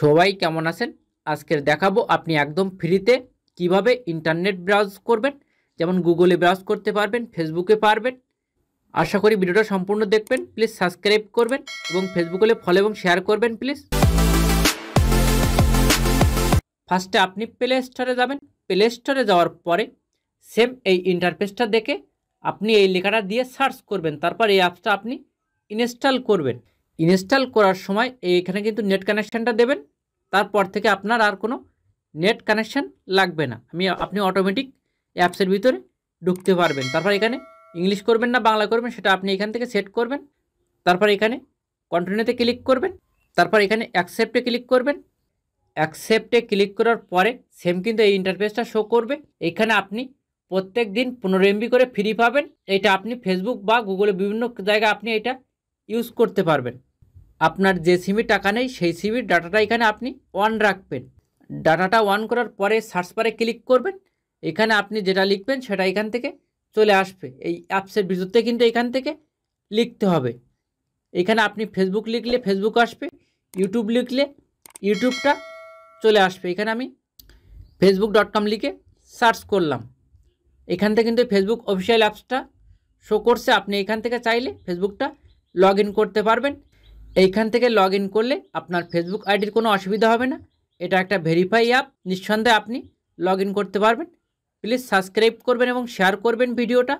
সবাই কেমন আছেন আজকের দেখাবো আপনি একদম ফ্রিতে কিভাবে ইন্টারনেট ব্রাউজ করবেন যেমন গুগলে ব্রাউজ করতে পারবেন ফেসবুকে পারবেন আশা করি ভিডিওটা সম্পূর্ণ দেখবেন প্লিজ সাবস্ক্রাইব করবেন এবং ফেসবুকে ফলো এবং শেয়ার করবেন প্লিজ ফার্স্টে আপনি প্লে স্টোরে যাবেন প্লে স্টোরে যাওয়ার পরে সেম এই ইন্টারফেসটা দেখে আপনি এই লেখাটা দিয়ে সার্চ করবেন তারপর এই অ্যাপসটা আপনি ইনস্টল করবেন ইনস্টল করার সময় এখানে কিন্তু নেট কানেকশানটা দেবেন তারপর থেকে আপনার আর কোনো নেট কানেকশান লাগবে না আমি আপনি অটোমেটিক অ্যাপসের ভিতরে ঢুকতে পারবেন তারপর এখানে ইংলিশ করবেন না বাংলা করবেন সেটা আপনি এখান থেকে সেট করবেন তারপর এখানে কন্টিনিউতে ক্লিক করবেন তারপর এখানে অ্যাকসেপ্টে ক্লিক করবেন অ্যাকসেপ্টে ক্লিক করার পরে সেম কিন্তু এই ইন্টারফেসটা শো করবে এখানে আপনি প্রত্যেক দিন পনেরো করে ফ্রি পাবেন এটা আপনি ফেসবুক বা গুগলে বিভিন্ন জায়গায় আপনি এটা ইউজ করতে পারবেন আপনার যে সিমির টাকা নেই সেই সিমির ডাটাটা এখানে আপনি অন রাখবেন ডাটাটা অন করার পরে সার্চ পারে ক্লিক করবেন এখানে আপনি যেটা লিখবেন সেটা এখান থেকে চলে আসবে এই অ্যাপসের বিরুদ্ধে কিন্তু এখান থেকে লিখতে হবে এখানে আপনি ফেসবুক লিখলে ফেসবুক আসবে ইউটিউব লিখলে ইউটিউবটা চলে আসবে এখানে আমি ফেসবুক ডট কম লিখে সার্চ করলাম এখান থেকে কিন্তু ফেসবুক অফিসিয়াল অ্যাপসটা শো করছে আপনি এখান থেকে চাইলে ফেসবুকটা লগ করতে পারবেন এইখান থেকে লগ করলে আপনার ফেসবুক আইডির কোনো অসুবিধা হবে না এটা একটা ভেরিফাই অ্যাপ নিঃসন্দেহে আপনি লগ করতে পারবেন প্লিজ সাবস্ক্রাইব করবেন এবং শেয়ার করবেন ভিডিওটা